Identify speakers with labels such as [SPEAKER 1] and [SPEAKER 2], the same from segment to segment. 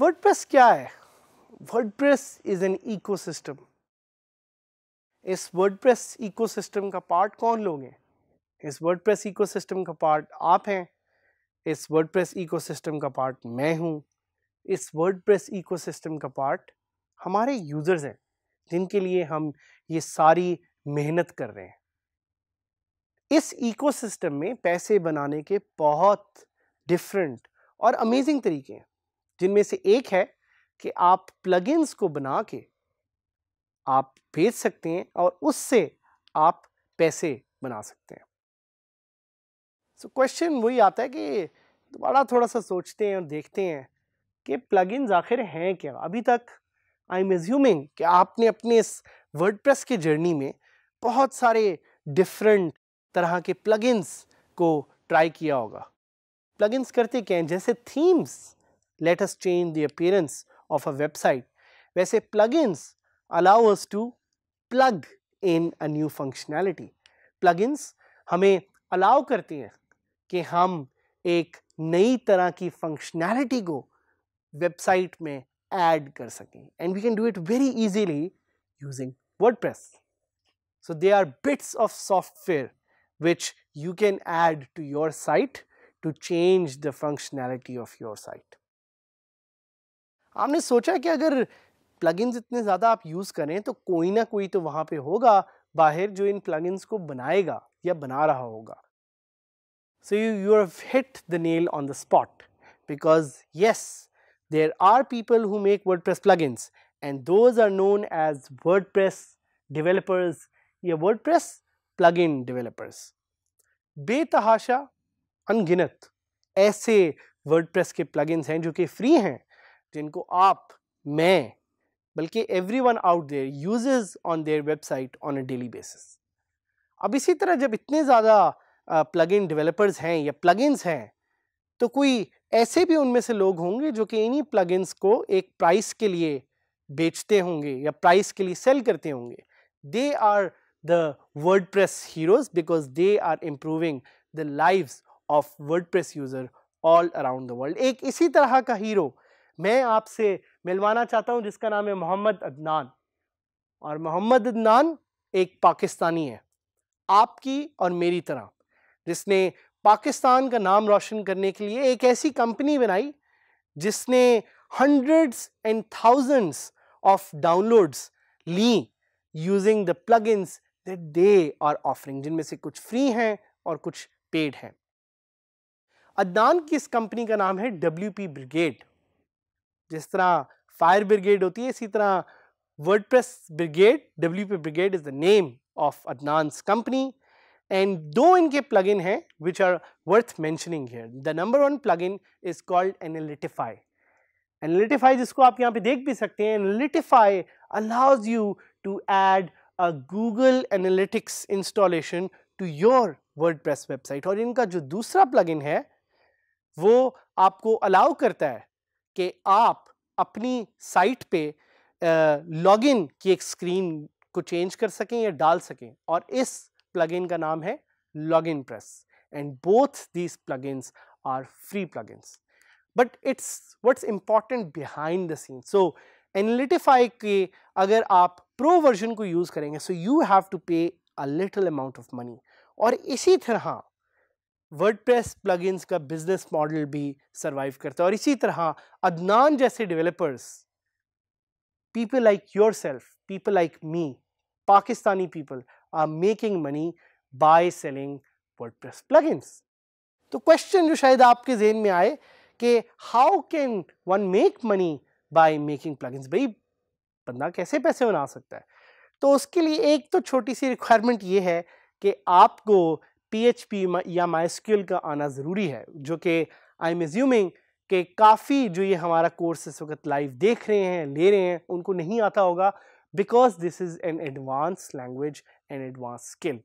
[SPEAKER 1] WordPress क्या है WordPress is an ecosystem इस वर्डप्रेस इकोसिस्टम का पार्ट कौन लोग हैं इस वर्डप्रेस इकोसिस्टम का पार्ट आप हैं इस वर्डप्रेस इकोसिस्टम का पार्ट मैं हूँ इस वर्डप्रेस इकोसिस्टम का पार्ट हमारे यूज़र्स हैं जिनके लिए हम ये सारी मेहनत कर रहे हैं इस इकोसिस्टम में पैसे बनाने के बहुत डिफरेंट और अमेजिंग तरीके हैं जिनमें से एक है कि आप प्लगइन्स को बना के आप भेज सकते हैं और उससे आप पैसे बना सकते हैं सो क्वेश्चन वही आता है कि दोबारा थोड़ा सा सोचते हैं और देखते हैं कि प्लग आखिर हैं क्या अभी तक आई एम एज्यूमिंग कि आपने अपने इस वर्ड की जर्नी में बहुत सारे डिफरेंट तरह के प्लग को ट्राई किया होगा प्लग करते क्या हैं जैसे themes let us change the appearance of a website वैसे plug allow us to plug in a new functionality plug हमें अलाउ करती हैं कि हम एक नई तरह की फंक्शनैलिटी को वेबसाइट में ऐड कर सकें and we can do it very easily using WordPress so they are bits of software which you can add to your site to change the functionality of your site आपने सोचा कि अगर plugins इतने ज़्यादा आप use करें तो कोई ना कोई तो वहाँ पे होगा बाहर जो इन प्लगइन्स को बनाएगा या बना रहा होगा So, you, you have hit the nail on the spot because yes, there are people who make WordPress plugins and those are known as WordPress developers yeah, WordPress plugin developers. Betahasha Anginat, aise WordPress ke plugins hain jo ke free hain, jinko aap, main, balki everyone out there uses on their website on a daily basis. Ab isi tarah jab itne zyada plug in developers हैं या plug हैं तो कोई ऐसे भी उनमें से लोग होंगे जो कि इन्हीं प्लग को एक प्राइस के लिए बेचते होंगे या प्राइस के लिए सेल करते होंगे they are the press heroes because they are improving the life of WordPress user all around the world एक इसी तरह का हीरो मैं आपसे मिलवाना चाहता हूँ जिसका नाम है मोहम्मद अदनान और मोहम्मद अदनान एक पाकिस्तानी है आपकी और मेरी तरह जिसने पाकिस्तान का नाम रोशन करने के लिए एक ऐसी कंपनी बनाई जिसने hundreds and thousands of downloads ली using the plug that they are offering जिनमें से कुछ फ्री हैं और कुछ पेड हैं अदनान की इस कंपनी का नाम है डब्ल्यू पी ब्रिगेड जिस तरह फायर ब्रिगेड होती है इसी तरह WordPress brigade W P brigade is the name of Adnan's company And दो इनके plugin हैं which are worth mentioning here. The number one plugin is called Analytify. Analytify जिसको आप यहाँ पे देख भी सकते हैं Analytify allows you to add a Google Analytics installation to your WordPress website. और इनका जो दूसरा plugin है वो आपको allow करता है कि आप अपनी साइट पे लॉगिन uh, की एक स्क्रीन को चेंज कर सकें या डाल सकें और इस प्लगइन का नाम है LoginPress and both these plugins are free plugins but it's what's important behind the scene so Analytify के अगर आप प्रो वर्जन को यूज़ करेंगे so you have to pay a little amount of money और इसी तरह WordPress plugins का business model भी सर्वाइव करता है और इसी तरह अदनान जैसे developers people like yourself people like me Pakistani people are making money by selling WordPress plugins. तो क्वेश्चन जो शायद आपके जेन में आए कि how can one make money by making plugins भाई बंदा कैसे पैसे बना सकता है तो उसके लिए एक तो छोटी सी रिक्वायरमेंट ये है कि आपको पी या माइस्क्यूल का आना ज़रूरी है जो कि आई एम एज्यूमिंग के काफ़ी जो ये हमारा कोर्स इस वक्त लाइव देख रहे हैं ले रहे हैं उनको नहीं आता होगा because this is an advanced language and advanced skill.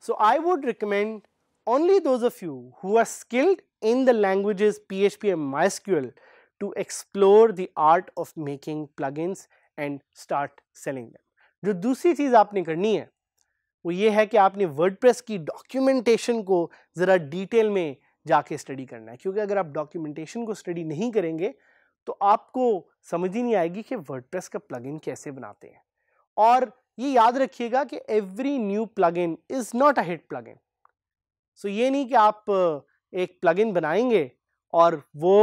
[SPEAKER 1] So I would recommend only those of you who are skilled in the languages PHP and MySQL to explore the art of making plugins and start selling them. जो दूसरी चीज़ आपने करनी है वो ये है कि आपने वर्डप्रेस की डॉक्यूमेंटेशन को ज़रा डिटेल में जाके स्टडी करना है क्योंकि अगर आप डॉक्यूमेंटेशन को स्टडी नहीं करेंगे तो आपको समझ ही नहीं आएगी कि वर्डप्रेस का प्लगइन कैसे बनाते हैं और ये याद रखिएगा कि every new plugin is not a hit plugin so ये नहीं कि आप एक प्लगइन बनाएंगे और वो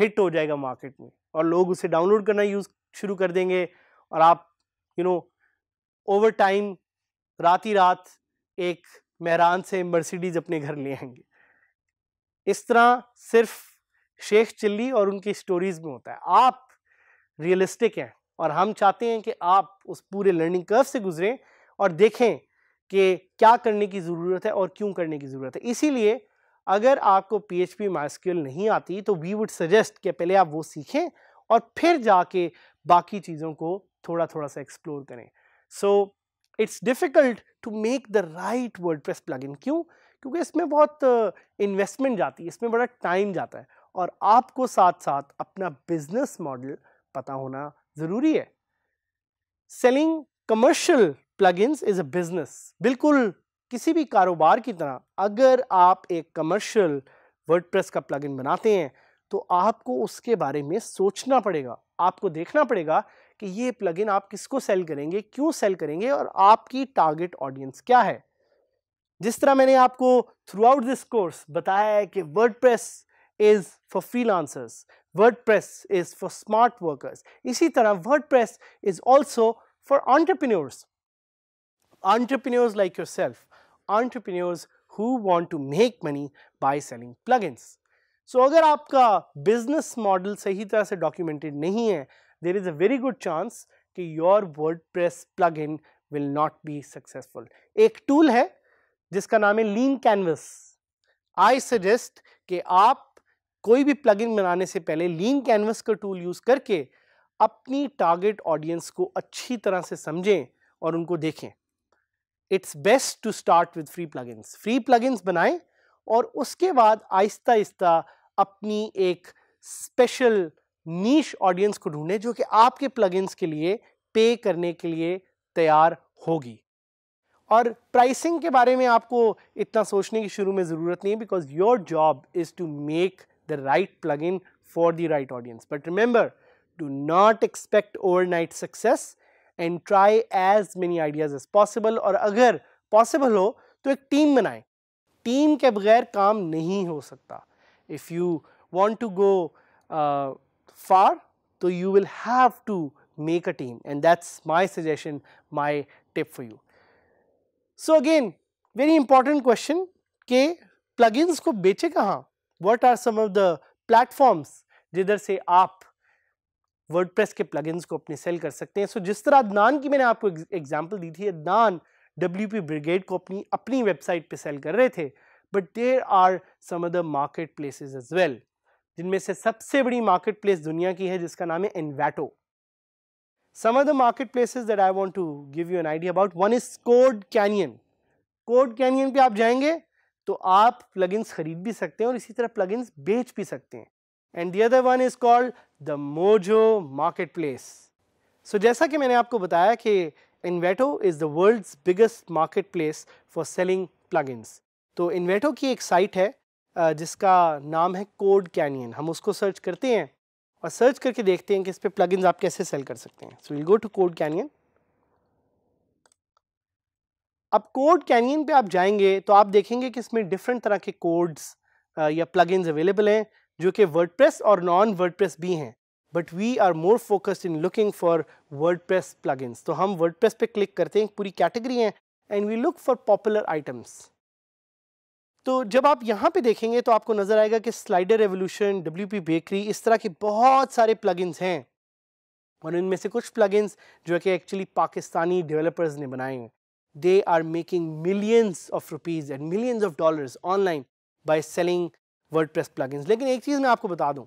[SPEAKER 1] हिट हो जाएगा मार्केट में और लोग उसे डाउनलोड करना यूज़ शुरू कर देंगे और आप यू नो ओवर टाइम रात ही रात एक मेहरान से मर्सिडीज़ अपने घर ले आएंगे इस तरह सिर्फ शेख चिल्ली और उनकी स्टोरीज में होता है आप रियलिस्टिक हैं और हम चाहते हैं कि आप उस पूरे लर्निंग कर्व से गुजरें और देखें कि क्या करने की ज़रूरत है और क्यों करने की ज़रूरत है इसीलिए अगर आपको पी एच पी नहीं आती तो वी वुड सजेस्ट कि पहले आप वो सीखें और फिर जाके बाकी चीज़ों को थोड़ा थोड़ा सा एक्सप्लोर करें so it's difficult to make the right WordPress plug क्यों क्योंकि इसमें बहुत इन्वेस्टमेंट जाती है इसमें बड़ा टाइम जाता है और आपको साथ साथ अपना बिजनेस मॉडल पता होना ज़रूरी है selling commercial plugins is a business बिल्कुल किसी भी कारोबार की तरह अगर आप एक कमर्शियल वर्डप्रेस का प्लग बनाते हैं तो आपको उसके बारे में सोचना पड़ेगा आपको देखना पड़ेगा कि ये प्लग आप किसको सेल करेंगे क्यों सेल करेंगे और आपकी टारगेट ऑडियंस क्या है जिस तरह मैंने आपको थ्रू आउट दिस कोर्स बताया है कि WordPress is for freelancers, WordPress is for smart workers. इसी तरह WordPress is also for entrepreneurs, entrepreneurs like yourself, entrepreneurs who want to make money by selling plugins. So अगर आपका business model सही तरह से documented नहीं है, there is a very good chance that your WordPress plugin will not be successful. एक tool है जिसका नाम है Lean Canvas. I suggest कि आप कोई भी प्लगइन बनाने से पहले लीन कैनवस का टूल यूज़ करके अपनी टारगेट ऑडियंस को अच्छी तरह से समझें और उनको देखें it's best to start with free plugins free plugins बनाएं और उसके बाद आहिस्ता आहिस्ता अपनी एक स्पेशल नीश ऑडियंस को ढूंढें जो कि आपके प्लगइन्स के लिए पे करने के लिए तैयार होगी और प्राइसिंग के बारे में आपको इतना सोचने की शुरू में ज़रूरत नहीं है because your job is to make the right plugin for the right audience. But remember, do not expect overnight success and try as many ideas as possible Or agar possible ho, to एक team Team ke bagair kaam nahi ho sakta. If you want to go uh, far, so you will have to make a team and that's my suggestion, my tip for you. So again, very important question, ke plugins ko beche kahan? what are some of the platforms जिधर से आप press के plugins को अपने cell कर सकते हैं सो so, जिस तरह अदनान की मैंने आपको एग्जाम्पल दी थी अदनान डब्ल्यू पी ब्रिगेड को अपनी अपनी वेबसाइट पे सेल कर रहे थे but there are some other market places as well जिनमें से सबसे बड़ी मार्केट प्लेस दुनिया की है जिसका नाम है Envato some other market places that I want to give you an idea about one is CodeCanyon CodeCanyon पे आप जाएंगे तो आप प्लगइन्स खरीद भी सकते हैं और इसी तरह प्लगइन्स बेच भी सकते हैं and the other one is called the Mojo market place so जैसा कि मैंने आपको बताया कि Envato is the world's biggest market place for selling plugins तो इन्वेटो की एक साइट है जिसका नाम है कोड कैनियन हम उसको सर्च करते हैं और सर्च करके देखते हैं कि इस पर प्लगइन्स आप कैसे सेल कर सकते हैं so will go to CodeCanyon अब कोड कैनियन पे आप जाएंगे तो आप देखेंगे कि इसमें डिफरेंट तरह के कोड्स या प्लग अवेलेबल हैं जो कि वर्ड और नॉन वर्ड भी हैं but we are more focused in looking for WordPress तो हम वर्ड पे क्लिक करते हैं पूरी कैटेगरी है and we look for popular items तो जब आप यहाँ पे देखेंगे तो आपको नज़र आएगा कि Slider Revolution W P Bakery इस तरह के बहुत सारे प्लगइन्स हैं और इनमें से कुछ प्लगइन्स जो कि एक्चुअली पाकिस्तानी डेवलपर्स ने बनाए हैं they are making millions of rupees and millions of dollars online by selling WordPress plugins. लेकिन एक चीज़ मैं आपको बता दूं,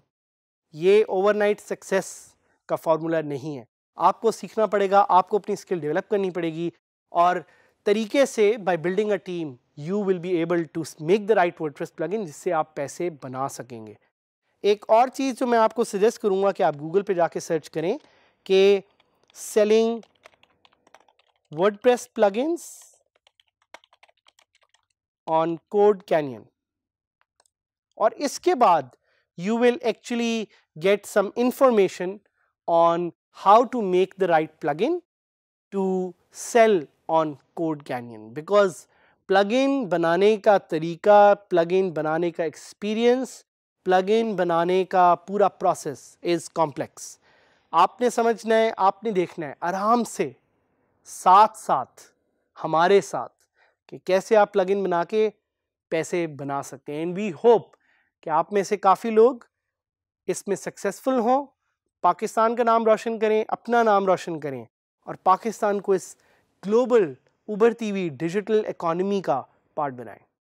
[SPEAKER 1] ये ओवरनाइट सक्सेस का फार्मूला नहीं है आपको सीखना पड़ेगा आपको अपनी स्किल डेवलप करनी पड़ेगी और तरीके से by building a team you will be able to make the right WordPress plugin जिससे आप पैसे बना सकेंगे एक और चीज़ जो मैं आपको सजेस्ट करूँगा कि आप गूगल पे जाके सर्च करें कि selling WordPress plugins on Code Canyon और इसके बाद you will actually get some information on how to make the right plugin to sell on Code Canyon because plugin बनाने का तरीका plugin बनाने का experience plugin बनाने का पूरा process is complex आपने समझना है आपने देखना है आराम से साथ साथ हमारे साथ कि कैसे आप इन बना के पैसे बना सकते हैं एंड वी होप कि आप में से काफ़ी लोग इसमें सक्सेसफुल हों पाकिस्तान का नाम रोशन करें अपना नाम रोशन करें और पाकिस्तान को इस ग्लोबल उभरती हुई डिजिटल इकोनॉमी का पार्ट बनाएं